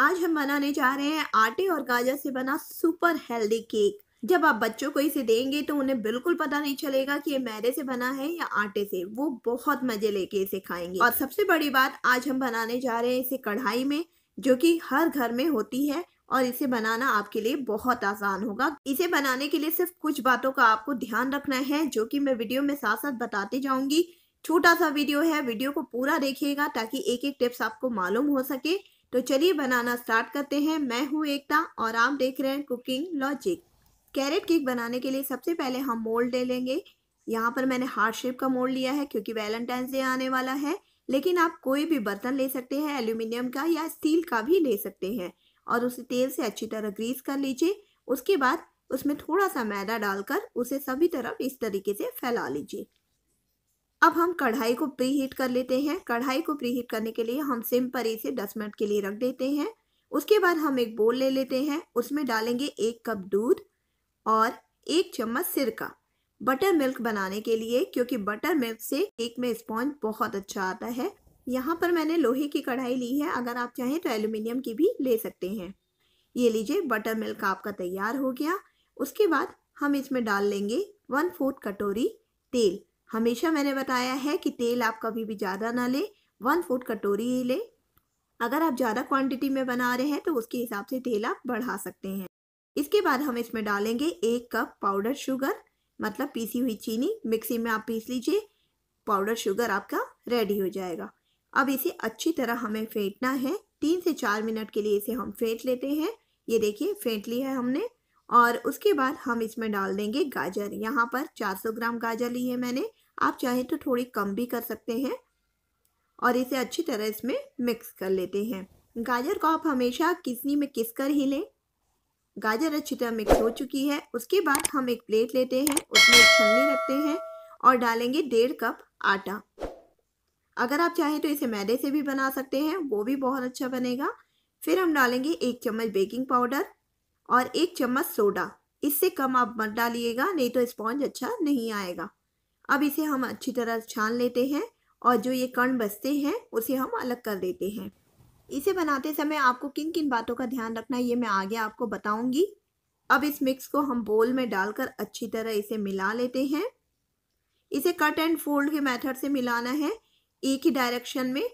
आज हम बनाने जा रहे हैं आटे और गाजर से बना सुपर हेल्दी केक जब आप बच्चों को इसे देंगे तो उन्हें बिल्कुल पता नहीं चलेगा कि ये मैदे से बना है या आटे से वो बहुत मजे लेके इसे खाएंगे और सबसे बड़ी बात आज हम बनाने जा रहे हैं इसे कढ़ाई में जो कि हर घर में होती है और इसे बनाना आपके लिए बहुत आसान होगा इसे बनाने के लिए सिर्फ कुछ बातों का आपको ध्यान रखना है जो कि मैं वीडियो में साथ साथ बताती जाऊंगी छोटा सा वीडियो है वीडियो को पूरा देखिएगा ताकि एक एक टिप्स आपको मालूम हो सके तो चलिए बनाना स्टार्ट करते हैं मैं हूँ एकता और आप देख रहे हैं कुकिंग लॉजिक कैरेट केक बनाने के लिए सबसे पहले हम मोल्ड ले लेंगे यहाँ पर मैंने हार्ट शेप का मोल्ड लिया है क्योंकि वैलेंटाइंस डे आने वाला है लेकिन आप कोई भी बर्तन ले सकते हैं एल्यूमिनियम का या स्टील का भी ले सकते हैं और उसे तेल से अच्छी तरह ग्रीस कर लीजिए उसके बाद उसमें थोड़ा सा मैदा डालकर उसे सभी तरफ इस तरीके से फैला लीजिए अब हम कढ़ाई को प्री हीट कर लेते हैं कढ़ाई को प्री हीट करने के लिए हम सिम पर इसे दस मिनट के लिए रख देते हैं उसके बाद हम एक बोल ले लेते हैं उसमें डालेंगे एक कप दूध और एक चम्मच सिरका बटर मिल्क बनाने के लिए क्योंकि बटर मिल्क से केक में स्पॉन्ज बहुत अच्छा आता है यहाँ पर मैंने लोहे की कढ़ाई ली है अगर आप चाहें तो एल्यूमिनियम की भी ले सकते हैं ये लीजिए बटर मिल्क आपका तैयार हो गया उसके बाद हम इसमें डाल लेंगे वन फोर्थ कटोरी तेल हमेशा मैंने बताया है कि तेल आप कभी भी ज़्यादा ना लें वन फोर्थ कटोरी ही लें अगर आप ज़्यादा क्वांटिटी में बना रहे हैं तो उसके हिसाब से तेल आप बढ़ा सकते हैं इसके बाद हम इसमें डालेंगे एक कप पाउडर शुगर मतलब पीसी हुई चीनी मिक्सी में आप पीस लीजिए पाउडर शुगर आपका रेडी हो जाएगा अब इसे अच्छी तरह हमें फेंटना है तीन से चार मिनट के लिए इसे हम फेंट लेते हैं ये देखिए फेंट ली है हमने और उसके बाद हम इसमें डाल देंगे गाजर यहाँ पर 400 ग्राम गाजर ली है मैंने आप चाहें तो थोड़ी कम भी कर सकते हैं और इसे अच्छी तरह इसमें मिक्स कर लेते हैं गाजर को आप हमेशा किसनी में किस कर ही लें गाजर अच्छी तरह मिक्स हो चुकी है उसके बाद हम एक प्लेट लेते हैं उसमें एक छन्नी रखते हैं और डालेंगे डेढ़ कप आटा अगर आप चाहें तो इसे मैदे से भी बना सकते हैं वो भी बहुत अच्छा बनेगा फिर हम डालेंगे एक चम्मच बेकिंग पाउडर और एक चम्मच सोडा इससे कम आप मत डालिएगा नहीं तो स्पॉन्ज अच्छा नहीं आएगा अब इसे हम अच्छी तरह छान लेते हैं और जो ये कण बचते हैं उसे हम अलग कर देते हैं इसे बनाते समय आपको किन किन बातों का ध्यान रखना ये मैं आगे आपको बताऊंगी अब इस मिक्स को हम बोल में डालकर अच्छी तरह इसे मिला लेते हैं इसे कट एंड फोल्ड के मेथड से मिलाना है एक ही डायरेक्शन में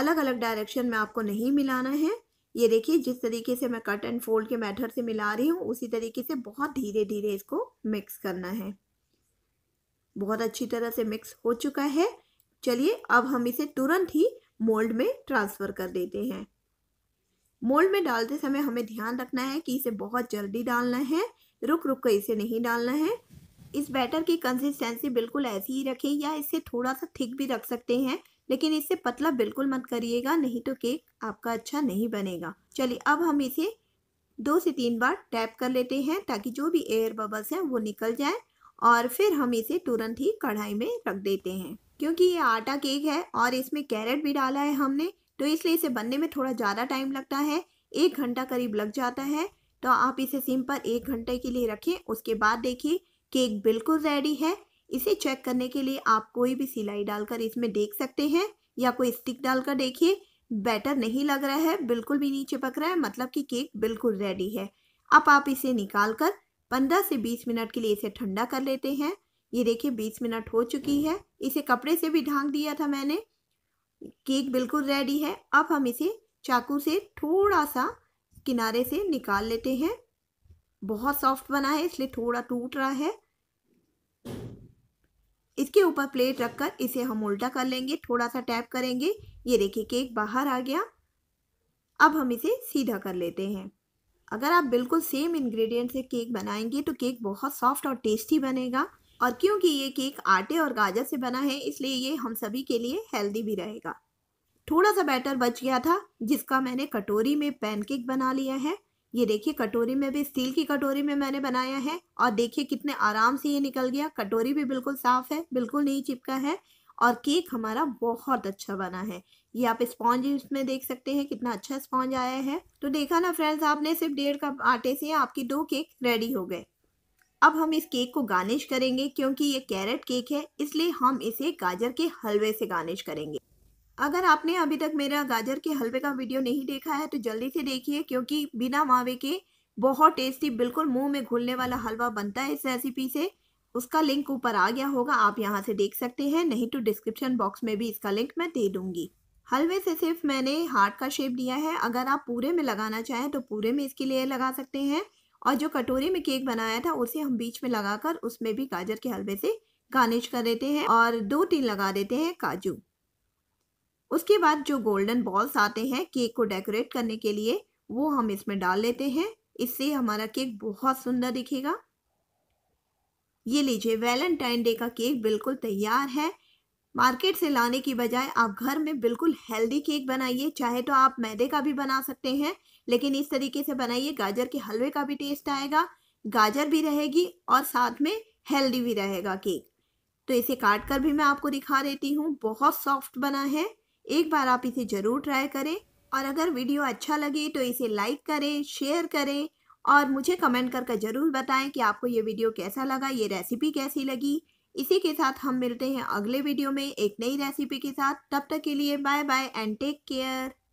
अलग अलग डायरेक्शन में आपको नहीं मिलाना है ये देखिए जिस तरीके से मैं कट एंड फोल्ड के मेथड से मिला रही हूँ उसी तरीके से बहुत धीरे धीरे इसको मिक्स करना है बहुत अच्छी तरह से मिक्स हो चुका है चलिए अब हम इसे तुरंत ही मोल्ड में ट्रांसफ़र कर देते हैं मोल्ड में डालते समय हमें ध्यान रखना है कि इसे बहुत जल्दी डालना है रुक रुक कर इसे नहीं डालना है इस बैटर की कंसिस्टेंसी बिल्कुल ऐसी ही रखें या इसे थोड़ा सा थिक भी रख सकते हैं लेकिन इससे पतला बिल्कुल मत करिएगा नहीं तो केक आपका अच्छा नहीं बनेगा चलिए अब हम इसे दो से तीन बार टैप कर लेते हैं ताकि जो भी एयर बबल्स हैं वो निकल जाए और फिर हम इसे तुरंत ही कढ़ाई में रख देते हैं क्योंकि ये आटा केक है और इसमें कैरेट भी डाला है हमने तो इसलिए इसे बनने में थोड़ा ज़्यादा टाइम लगता है एक घंटा करीब लग जाता है तो आप इसे सिम पर एक घंटे के लिए रखें उसके बाद देखिए केक बिल्कुल रेडी है इसे चेक करने के लिए आप कोई भी सिलाई डालकर इसमें देख सकते हैं या कोई स्टिक डालकर देखिए बैटर नहीं लग रहा है बिल्कुल भी नहीं चिपक रहा है मतलब कि केक बिल्कुल रेडी है अब आप इसे निकाल कर पंद्रह से बीस मिनट के लिए इसे ठंडा कर लेते हैं ये देखिए बीस मिनट हो चुकी है इसे कपड़े से भी ढांक दिया था मैंने केक बिल्कुल रेडी है अब हम इसे चाकू से थोड़ा सा किनारे से निकाल लेते हैं बहुत सॉफ्ट बना है इसलिए थोड़ा टूट रहा है इसके ऊपर प्लेट रखकर इसे हम उल्टा कर लेंगे थोड़ा सा टैप करेंगे ये देखिए केक बाहर आ गया अब हम इसे सीधा कर लेते हैं अगर आप बिल्कुल सेम इंग्रेडिएंट से केक बनाएंगे तो केक बहुत सॉफ्ट और टेस्टी बनेगा और क्योंकि ये केक आटे और गाजर से बना है इसलिए ये हम सभी के लिए हेल्दी भी रहेगा थोड़ा सा बैटर बच गया था जिसका मैंने कटोरी में पैनकेक बना लिया है ये देखिए कटोरी में भी स्टील की कटोरी में मैंने बनाया है और देखिए कितने आराम से ये निकल गया कटोरी भी बिल्कुल साफ है बिल्कुल नहीं चिपका है और केक हमारा बहुत अच्छा बना है ये आप स्पॉन्ज इसमें देख सकते हैं कितना अच्छा स्पॉन्ज आया है तो देखा ना फ्रेंड्स आपने सिर्फ डेढ़ कप आटे से आपके दो केक रेडी हो गए अब हम इस केक को गार्निश करेंगे क्योंकि ये कैरेट केक है इसलिए हम इसे गाजर के हलवे से गार्निश करेंगे अगर आपने अभी तक मेरा गाजर के हलवे का वीडियो नहीं देखा है तो जल्दी से देखिए क्योंकि बिना मावे के बहुत टेस्टी बिल्कुल मुंह में घुलने वाला हलवा बनता है इस रेसिपी से उसका लिंक ऊपर आ गया होगा आप यहाँ से देख सकते हैं नहीं तो डिस्क्रिप्शन बॉक्स में भी इसका लिंक मैं दे दूंगी हलवे से सिर्फ मैंने हार्ट का शेप दिया है अगर आप पूरे में लगाना चाहें तो पूरे में इसके लिए लगा सकते हैं और जो कटोरे में केक बनाया था उसे हम बीच में लगाकर उसमें भी गाजर के हलवे से गार्निश कर देते हैं और दो तीन लगा देते हैं काजू उसके बाद जो गोल्डन बॉल्स आते हैं केक को डेकोरेट करने के लिए वो हम इसमें डाल लेते हैं इससे हमारा केक बहुत सुंदर दिखेगा ये लीजिए वैलेंटाइन डे का केक बिल्कुल तैयार है मार्केट से लाने की बजाय आप घर में बिल्कुल हेल्दी केक बनाइए चाहे तो आप मैदे का भी बना सकते हैं लेकिन इस तरीके से बनाइए गाजर के हलवे का भी टेस्ट आएगा गाजर भी रहेगी और साथ में हेल्दी भी रहेगा केक तो इसे काट कर भी मैं आपको दिखा देती हूँ बहुत सॉफ्ट बना है एक बार आप इसे ज़रूर ट्राई करें और अगर वीडियो अच्छा लगे तो इसे लाइक करें शेयर करें और मुझे कमेंट करके ज़रूर बताएं कि आपको ये वीडियो कैसा लगा ये रेसिपी कैसी लगी इसी के साथ हम मिलते हैं अगले वीडियो में एक नई रेसिपी के साथ तब तक के लिए bye bye and take care